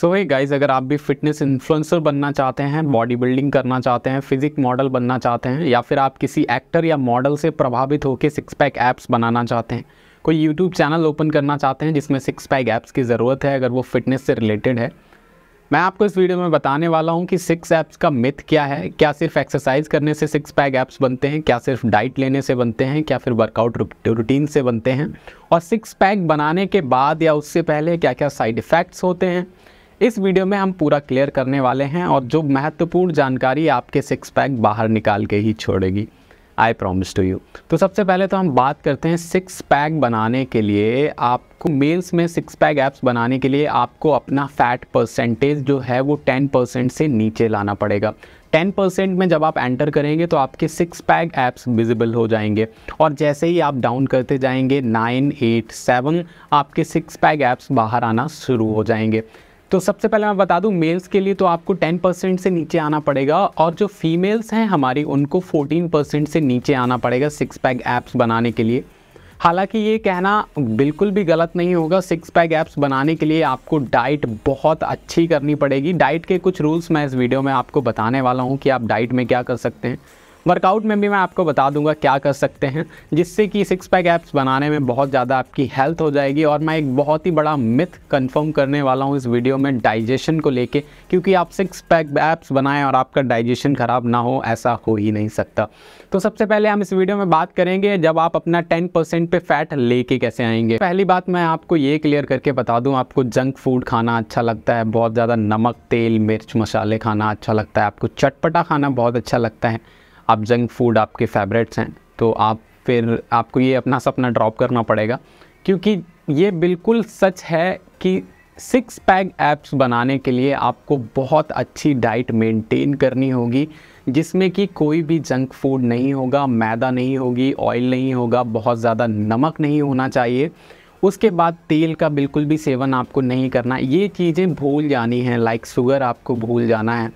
सो so, guys अगर आप भी फिटनेस इन्फ्लुएंसर बनना चाहते हैं बॉडी बिल्डिंग करना चाहते हैं फिजिक मॉडल बनना चाहते हैं या फिर आप किसी एक्टर या मॉडल से प्रभावित होकर सिक्स पैक ऐप्स बनाना चाहते हैं कोई यूट्यूब चैनल ओपन करना चाहते हैं जिसमें सिक्स पैक ऐप्स की ज़रूरत है अगर वो फिटनेस से रिलेटेड है मैं आपको इस वीडियो में बताने वाला हूँ कि सिक्स ऐप्स का मिथ क्या है क्या सिर्फ एक्सरसाइज करने से सिक्स पैक ऐप्स बनते हैं क्या सिर्फ डाइट लेने से बनते हैं क्या फिर वर्कआउट रूटीन से बनते हैं और सिक्स पैक बनाने के बाद या उससे पहले क्या क्या साइड इफ़ेक्ट्स होते हैं इस वीडियो में हम पूरा क्लियर करने वाले हैं और जो महत्वपूर्ण जानकारी आपके सिक्स पैक बाहर निकाल के ही छोड़ेगी आई प्रोमिस टू यू तो सबसे पहले तो हम बात करते हैं सिक्स पैक बनाने के लिए आपको मेल्स में सिक्स पैक ऐप्स बनाने के लिए आपको अपना फैट परसेंटेज जो है वो टेन परसेंट से नीचे लाना पड़ेगा टेन परसेंट में जब आप एंटर करेंगे तो आपके सिक्स पैक ऐप्स विजिबल हो जाएंगे और जैसे ही आप डाउन करते जाएंगे नाइन एट सेवन आपके सिक्स पैक ऐप्स बाहर आना शुरू हो जाएंगे तो सबसे पहले मैं बता दूं मेल्स के लिए तो आपको 10 परसेंट से नीचे आना पड़ेगा और जो फीमेल्स हैं हमारी उनको 14 परसेंट से नीचे आना पड़ेगा सिक्स पैक ऐप्स बनाने के लिए हालांकि ये कहना बिल्कुल भी गलत नहीं होगा सिक्स पैक ऐप्स बनाने के लिए आपको डाइट बहुत अच्छी करनी पड़ेगी डाइट के कुछ रूल्स मैं इस वीडियो में आपको बताने वाला हूँ कि आप डाइट में क्या कर सकते हैं वर्कआउट में भी मैं आपको बता दूंगा क्या कर सकते हैं जिससे कि सिक्स पैक एप्स बनाने में बहुत ज़्यादा आपकी हेल्थ हो जाएगी और मैं एक बहुत ही बड़ा मिथ कंफर्म करने वाला हूँ इस वीडियो में डाइजेशन को लेके क्योंकि आप सिक्स पैक एप्स बनाएं और आपका डाइजेशन ख़राब ना हो ऐसा हो ही नहीं सकता तो सबसे पहले हम इस वीडियो में बात करेंगे जब आप अपना टेन परसेंट पे फैट लेके कैसे आएंगे पहली बात मैं आपको ये क्लियर करके बता दूँ आपको जंक फूड खाना अच्छा लगता है बहुत ज़्यादा नमक तेल मिर्च मसाले खाना अच्छा लगता है आपको चटपटा खाना बहुत अच्छा लगता है आप जंक फूड आपके फेवरेट्स हैं तो आप फिर आपको ये अपना सपना ड्रॉप करना पड़ेगा क्योंकि ये बिल्कुल सच है कि सिक्स पैक ऐप्स बनाने के लिए आपको बहुत अच्छी डाइट मेंटेन करनी होगी जिसमें कि कोई भी जंक फूड नहीं होगा मैदा नहीं होगी ऑयल नहीं होगा बहुत ज़्यादा नमक नहीं होना चाहिए उसके बाद तेल का बिल्कुल भी सेवन आपको नहीं करना ये चीज़ें भूल जानी है लाइक शुगर आपको भूल जाना है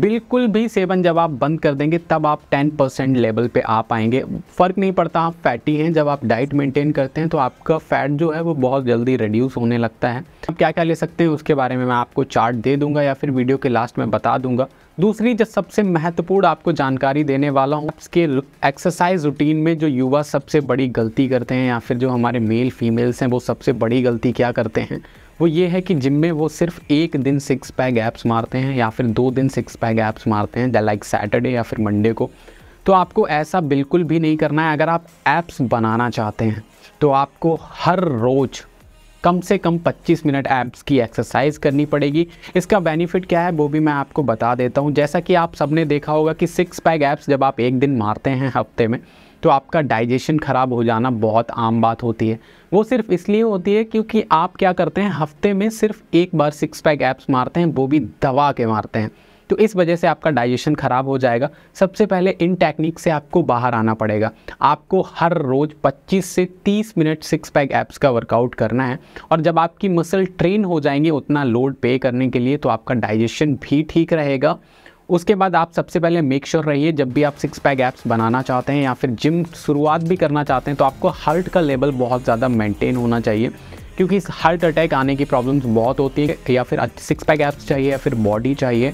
बिल्कुल भी सेवन जब आप बंद कर देंगे तब आप 10 परसेंट लेवल पर आ पाएंगे फ़र्क नहीं पड़ता आप फैटी हैं जब आप डाइट मेंटेन करते हैं तो आपका फ़ैट जो है वो बहुत जल्दी रिड्यूस होने लगता है आप क्या क्या ले सकते हैं उसके बारे में मैं आपको चार्ट दे दूँगा या फिर वीडियो के लास्ट में बता दूंगा दूसरी जो सबसे महत्वपूर्ण आपको जानकारी देने वाला हूँ आपके एक्सरसाइज रूटीन में जो युवा सबसे बड़ी गलती करते हैं या फिर जो हमारे मेल फीमेल्स हैं वो सबसे बड़ी गलती क्या करते हैं वो ये है कि जिम में वो सिर्फ एक दिन सिक्स पैक ऐप्स मारते हैं या फिर दो दिन सिक्स पैक ऐप्स मारते हैं लाइक सैटरडे या फिर मंडे को तो आपको ऐसा बिल्कुल भी नहीं करना है अगर आप ऐप्स बनाना चाहते हैं तो आपको हर रोज़ कम से कम 25 मिनट एब्स की एक्सरसाइज करनी पड़ेगी इसका बेनिफिट क्या है वो भी मैं आपको बता देता हूँ जैसा कि आप सबने देखा होगा कि सिक्स पैक एब्स जब आप एक दिन मारते हैं हफ्ते में तो आपका डाइजेशन ख़राब हो जाना बहुत आम बात होती है वो सिर्फ इसलिए होती है क्योंकि आप क्या करते हैं हफ्ते में सिर्फ एक बार सिक्स पैक एप्स मारते हैं वो भी दवा के मारते हैं तो इस वजह से आपका डाइजेशन ख़राब हो जाएगा सबसे पहले इन टेक्निक से आपको बाहर आना पड़ेगा आपको हर रोज़ 25 से 30 मिनट सिक्स पैक एप्स का वर्कआउट करना है और जब आपकी मसल ट्रेन हो जाएंगे उतना लोड पे करने के लिए तो आपका डाइजेशन भी ठीक रहेगा उसके बाद आप सबसे पहले मेक श्योर रहिए जब भी आप सिक्स पैक ऐप्स बनाना चाहते हैं या फिर जिम शुरुआत भी करना चाहते हैं तो आपको हार्ट का लेवल बहुत ज़्यादा मेंटेन होना चाहिए क्योंकि हार्ट अटैक आने की प्रॉब्लम्स बहुत होती है या फिर सिक्स पैक ऐप्स चाहिए या फिर बॉडी चाहिए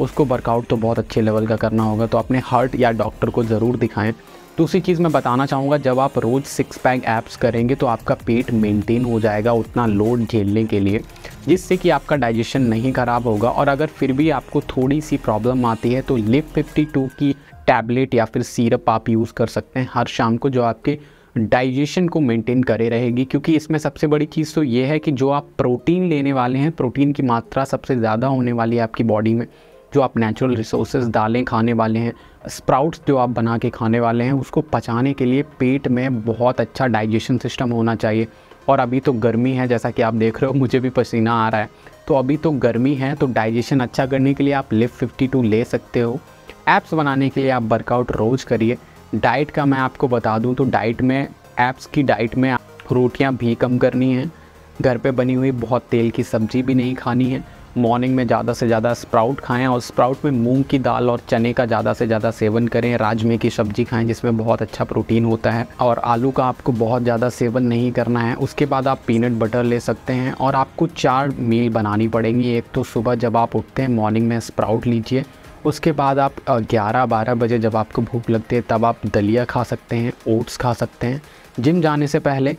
उसको वर्कआउट तो बहुत अच्छे लेवल का करना होगा तो अपने हार्ट या डॉक्टर को ज़रूर दिखाएं दूसरी चीज़ मैं बताना चाहूँगा जब आप रोज़ सिक्स पैक ऐप्स करेंगे तो आपका पेट मेंटेन हो जाएगा उतना लोड झेलने के लिए जिससे कि आपका डाइजेशन नहीं ख़राब होगा और अगर फिर भी आपको थोड़ी सी प्रॉब्लम आती है तो लिप 52 की टैबलेट या फिर सीरप आप यूज़ कर सकते हैं हर शाम को जो आपके डाइजेशन को मेंटेन करे रहेगी क्योंकि इसमें सबसे बड़ी चीज़ तो ये है कि जो आप प्रोटीन लेने वाले हैं प्रोटीन की मात्रा सबसे ज़्यादा होने वाली है आपकी बॉडी में जो आप नेचुरल रिसोर्सेज डालें खाने वाले हैं स्प्राउट्स जो आप बना के खाने वाले हैं उसको पचाने के लिए पेट में बहुत अच्छा डाइजेशन सिस्टम होना चाहिए और अभी तो गर्मी है जैसा कि आप देख रहे हो मुझे भी पसीना आ रहा है तो अभी तो गर्मी है तो डाइजेशन अच्छा करने के लिए आप लिव फिफ्टी ले सकते हो ऐप्स बनाने के लिए आप वर्कआउट रोज़ करिए डाइट का मैं आपको बता दूं तो डाइट में ऐप्स की डाइट में रोटियां भी कम करनी है घर पे बनी हुई बहुत तेल की सब्ज़ी भी नहीं खानी है मॉर्निंग में ज़्यादा से ज़्यादा स्प्राउट खाएं और स्प्राउट में मूंग की दाल और चने का ज़्यादा से ज़्यादा सेवन करें राजमे की सब्ज़ी खाएं जिसमें बहुत अच्छा प्रोटीन होता है और आलू का आपको बहुत ज़्यादा सेवन नहीं करना है उसके बाद आप पीनट बटर ले सकते हैं और आपको चार मील बनानी पड़ेंगी एक तो सुबह जब आप उठते हैं मॉर्निंग में स्प्राउट लीजिए उसके बाद आप 11-12 बजे जब आपको भूख लगती है तब आप दलिया खा सकते हैं ओट्स खा सकते हैं जिम जाने से पहले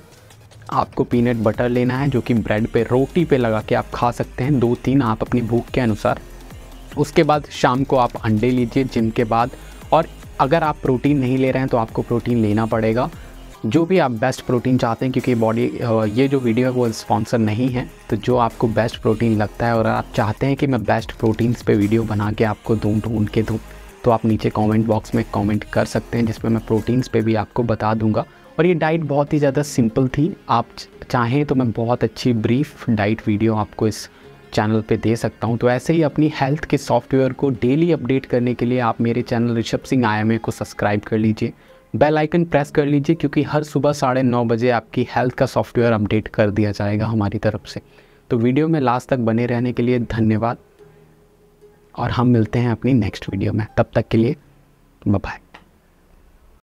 आपको पीनट बटर लेना है जो कि ब्रेड पे रोटी पे लगा के आप खा सकते हैं दो तीन आप अपनी भूख के अनुसार उसके बाद शाम को आप अंडे लीजिए जिम के बाद और अगर आप प्रोटीन नहीं ले रहे हैं तो आपको प्रोटीन लेना पड़ेगा जो भी आप बेस्ट प्रोटीन चाहते हैं क्योंकि बॉडी ये जो वीडियो है वो स्पॉन्सर नहीं है तो जो आपको बेस्ट प्रोटीन लगता है और आप चाहते हैं कि मैं बेस्ट प्रोटीन्स पे वीडियो बना के आपको दूँ ढूंढ तो के दूँ तो आप नीचे कमेंट बॉक्स में कमेंट कर सकते हैं जिसमें मैं प्रोटीन्स पे भी आपको बता दूंगा और ये डाइट बहुत ही ज़्यादा सिंपल थी आप चाहें तो मैं बहुत अच्छी ब्रीफ डाइट वीडियो आपको इस चैनल पे दे सकता हूँ तो ऐसे ही अपनी हेल्थ के सॉफ्टवेयर को डेली अपडेट करने के लिए आप मेरे चैनल ऋषभ सिंह आई को सब्सक्राइब कर लीजिए बेल आइकन प्रेस कर लीजिए क्योंकि हर सुबह साढ़े नौ बजे आपकी हेल्थ का सॉफ्टवेयर अपडेट कर दिया जाएगा हमारी तरफ से तो वीडियो में लास्ट तक बने रहने के लिए धन्यवाद और हम मिलते हैं अपनी नेक्स्ट वीडियो में तब तक के लिए बाय